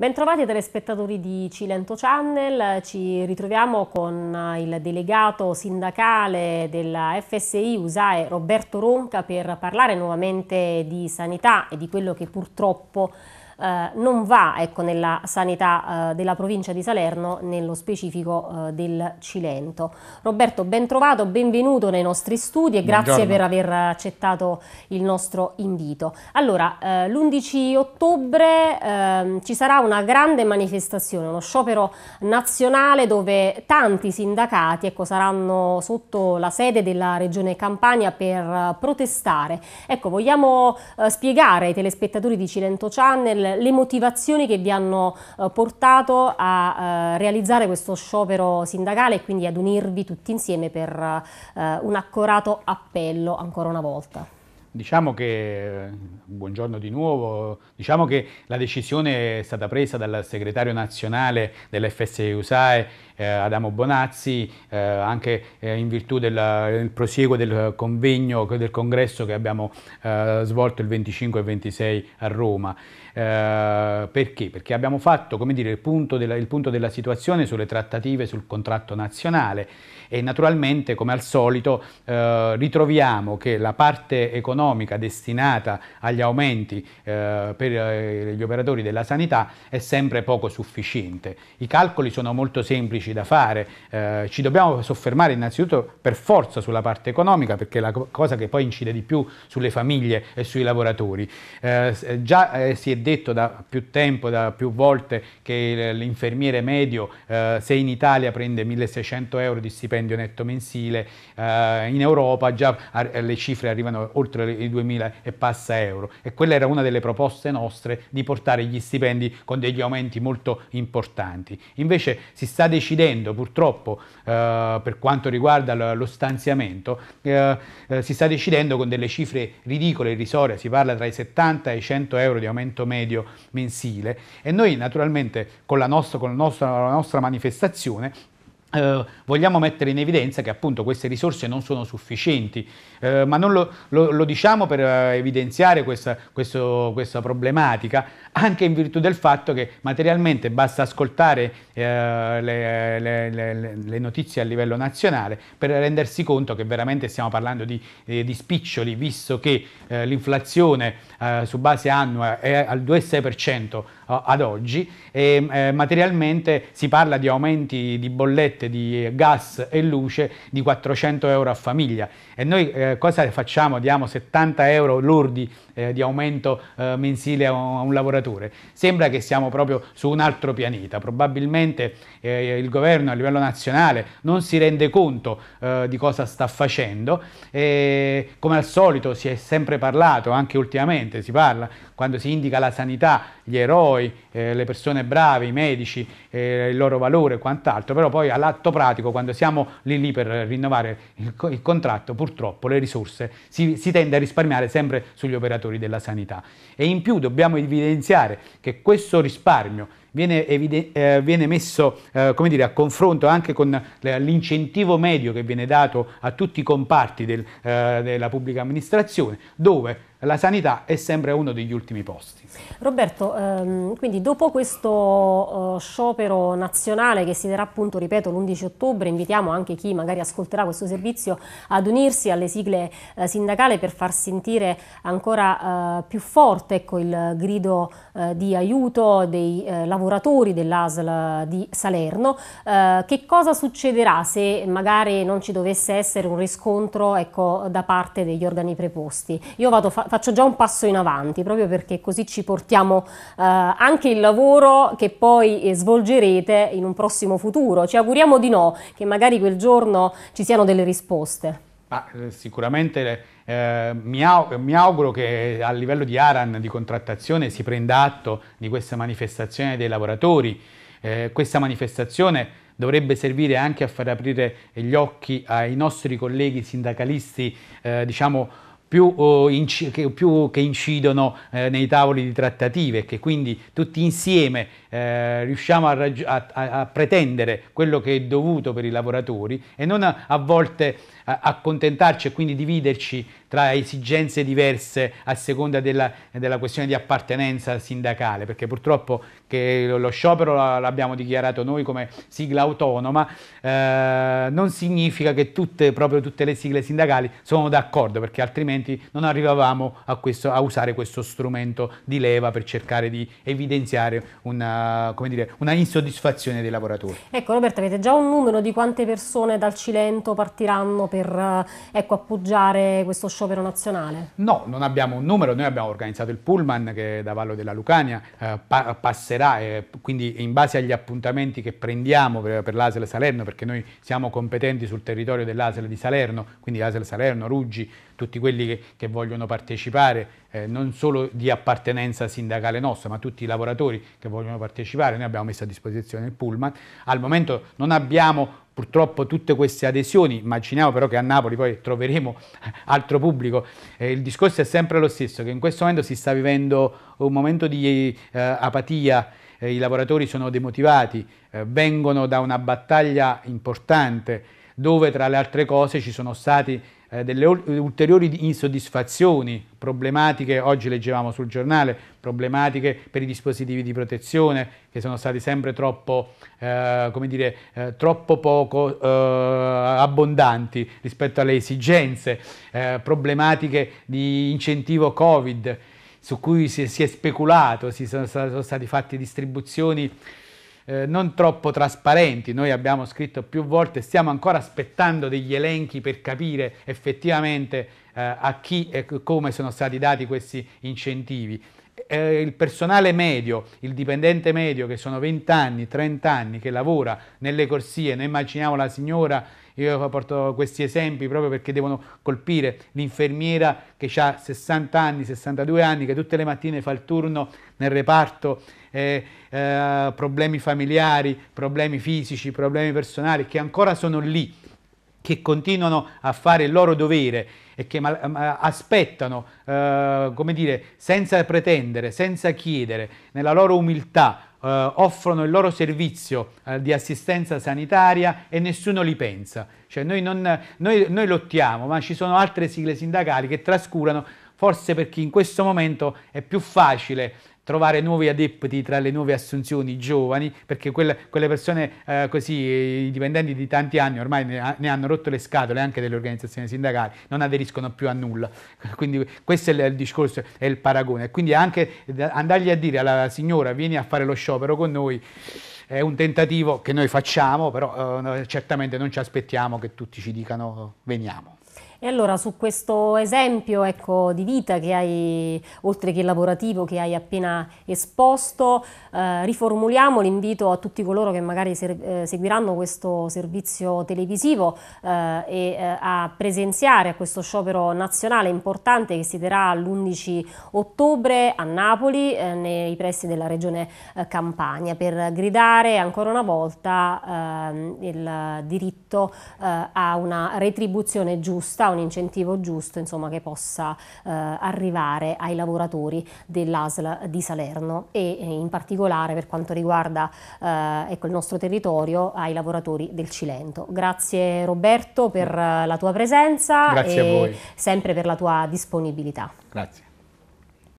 Bentrovati telespettatori di Cilento Channel, ci ritroviamo con eh, il delegato sindacale della FSI USAE Roberto Ronca per parlare nuovamente di sanità e di quello che purtroppo eh, non va ecco, nella sanità eh, della provincia di Salerno, nello specifico eh, del Cilento. Roberto, ben trovato, benvenuto nei nostri studi e Buongiorno. grazie per aver accettato il nostro invito. Allora, eh, l'11 ottobre ehm, ci sarà una grande manifestazione, uno sciopero nazionale dove tanti sindacati ecco, saranno sotto la sede della Regione Campania per eh, protestare. Ecco, vogliamo spiegare ai telespettatori di Cilento Channel le motivazioni che vi hanno eh, portato a eh, realizzare questo sciopero sindacale e quindi ad unirvi tutti insieme per eh, un accorato appello ancora una volta. Diciamo che, eh, buongiorno di nuovo, diciamo che la decisione è stata presa dal segretario nazionale dell'FSI USAE eh, Adamo Bonazzi, eh, anche eh, in virtù del, prosieguo del convegno, del congresso che abbiamo eh, svolto il 25 e 26 a Roma. Eh, perché? Perché abbiamo fatto dire, il, punto della, il punto della situazione sulle trattative sul contratto nazionale e naturalmente come al solito eh, ritroviamo che la parte economica destinata agli aumenti eh, per eh, gli operatori della sanità è sempre poco sufficiente. I calcoli sono molto semplici politici da fare, eh, ci dobbiamo soffermare innanzitutto per forza sulla parte economica perché è la cosa che poi incide di più sulle famiglie e sui lavoratori. Eh, eh, già eh, si è detto da più tempo, da più volte, che l'infermiere medio eh, se in Italia prende 1600 euro di stipendio netto mensile, eh, in Europa già le cifre arrivano oltre i 2000 e passa euro e quella era una delle proposte nostre di portare gli stipendi con degli aumenti molto importanti. Invece si sta decidendo decidendo purtroppo eh, per quanto riguarda lo stanziamento, eh, eh, si sta decidendo con delle cifre ridicole, irrisorie, si parla tra i 70 e i 100 euro di aumento medio mensile e noi naturalmente con la nostra, con la nostra, la nostra manifestazione eh, vogliamo mettere in evidenza che appunto queste risorse non sono sufficienti, eh, ma non lo, lo, lo, diciamo per eh, evidenziare questa, questo, questa, problematica, anche in virtù del fatto che materialmente basta ascoltare eh, le, le, le, le, notizie a livello nazionale per rendersi conto che veramente stiamo parlando di, eh, di spiccioli, visto che eh, l'inflazione su base annua è al 2,6% ad oggi e materialmente si parla di aumenti di bollette bollette di gas e luce di 400 euro a famiglia. E noi eh, cosa facciamo? Diamo 70 euro lordi eh, di aumento eh, mensile a un, a un, lavoratore. Sembra che siamo proprio su un altro pianeta. Probabilmente eh, il governo a livello nazionale non si rende conto eh, di cosa sta facendo. E, come al solito si è sempre parlato, anche ultimamente si parla, quando si indica la sanità, gli eroi, eh, le persone brave, i medici, il loro valore e quant'altro, però poi alla l'atto pratico, quando siamo lì lì per rinnovare il, il contratto, purtroppo le risorse si, si, tende a risparmiare sempre sugli operatori della sanità. E in più dobbiamo evidenziare che questo risparmio viene, eh, viene messo eh, dire, a confronto anche con eh, l'incentivo medio che viene dato a tutti i comparti del, eh, della pubblica amministrazione, dove la sanità è sempre uno degli ultimi posti. Roberto, ehm, quindi dopo questo eh, sciopero nazionale che si terrà appunto, ripeto, l'11 ottobre, invitiamo anche chi magari ascolterà questo servizio ad unirsi alle sigle eh, sindacali per far sentire ancora eh, più forte ecco, il grido eh, di aiuto dei lavoratori eh, lavoratori dell'ASL di Salerno. Eh, che cosa succederà se magari non ci dovesse essere un riscontro ecco, da parte degli organi preposti? Io vado, fa faccio già un passo in avanti proprio perché così ci portiamo eh, anche il lavoro che poi eh, svolgerete in un prossimo futuro. Ci auguriamo di no, che magari quel giorno ci siano delle risposte. Ah, eh, sicuramente eh, mi, auguro, mi, auguro che a livello di ARAN di contrattazione si prenda atto di questa manifestazione dei lavoratori. Eh, questa manifestazione dovrebbe servire anche a far aprire gli occhi ai nostri colleghi sindacalisti, eh, diciamo, più, eh, inc che, più che, incidono eh, nei tavoli di trattative e che quindi tutti insieme eh, riusciamo a, a, a, pretendere quello che è dovuto per i lavoratori e non a, a volte accontentarci e quindi dividerci tra esigenze diverse a seconda della, della questione di appartenenza sindacale, perché purtroppo che lo sciopero l'abbiamo dichiarato noi come sigla autonoma, eh, non significa che tutte, proprio tutte le sigle sindacali sono d'accordo, perché altrimenti altrimenti non arrivavamo a, questo, a usare questo strumento di leva per cercare di evidenziare una, dire, una insoddisfazione dei lavoratori. Ecco Roberto, avete già un numero di quante persone dal Cilento partiranno per eh, ecco, appoggiare questo sciopero nazionale? No, non abbiamo un numero, noi abbiamo organizzato il pullman che da Vallo della Lucania eh, pa passerà, eh, quindi in base agli appuntamenti che prendiamo per, per l'ASL Salerno, perché noi siamo competenti sul territorio dell'ASL di Salerno, quindi ASL Salerno, Ruggi, tutti quelli che, che vogliono partecipare, eh, non solo di appartenenza sindacale nostra, ma tutti i lavoratori che vogliono partecipare, noi abbiamo messo a disposizione il pullman, al momento non abbiamo purtroppo tutte queste adesioni, immaginiamo però che a Napoli poi troveremo altro pubblico, eh, il discorso è sempre lo stesso, che in questo momento si sta vivendo un momento di eh, apatia, eh, i lavoratori sono demotivati, eh, vengono da una battaglia importante, dove tra le altre cose ci sono state eh, delle ulteriori insoddisfazioni, problematiche, oggi leggevamo sul giornale, problematiche per i dispositivi di protezione che sono stati sempre troppo, eh, come dire, eh, troppo poco eh, abbondanti rispetto alle esigenze, eh, problematiche di incentivo Covid su cui si, si è speculato, si sono, sono state fatte distribuzioni eh, non troppo trasparenti. Noi abbiamo scritto più volte, stiamo ancora aspettando degli elenchi per capire effettivamente eh, a chi e come sono stati dati questi incentivi eh, il personale medio, il dipendente medio che sono 20 anni, 30 anni, che lavora nelle corsie, noi immaginiamo la signora, io porto questi esempi proprio perché devono colpire l'infermiera che ha 60 anni, 62 anni, che tutte le mattine fa il turno nel reparto, eh, eh, problemi familiari, problemi fisici, problemi personali, che ancora sono lì che continuano a fare il loro dovere e che aspettano, eh, come dire, senza pretendere, senza chiedere, nella loro umiltà, eh, offrono il loro servizio eh, di assistenza sanitaria e nessuno li pensa. Cioè noi, non, noi, noi lottiamo, ma ci sono altre sigle sindacali che trascurano forse perché in questo momento è più facile trovare nuovi adepti tra le nuove assunzioni giovani, perché quelle, quelle persone eh, così, i dipendenti di tanti anni ormai ne, ne, hanno rotto le scatole anche delle organizzazioni sindacali, non aderiscono più a nulla. Quindi questo è il, il discorso, è il paragone. Quindi anche andargli a dire alla signora vieni a fare lo sciopero con noi è un tentativo che noi facciamo, però eh, certamente non ci aspettiamo che tutti ci dicano veniamo. E allora su questo esempio ecco, di vita che hai, oltre che lavorativo, che hai appena esposto, eh, riformuliamo l'invito a tutti coloro che magari eh, seguiranno questo servizio televisivo eh, e eh, a presenziare a questo sciopero nazionale importante che si terrà l'11 ottobre a Napoli, eh, nei pressi della regione eh, Campania, per gridare ancora una volta ehm, il diritto a una retribuzione giusta un incentivo giusto insomma, che possa eh, arrivare ai lavoratori dell'ASL di Salerno e eh, in particolare per quanto riguarda eh, ecco, il nostro territorio ai lavoratori del Cilento. Grazie Roberto per eh, la tua presenza Grazie e sempre per la tua disponibilità. Grazie.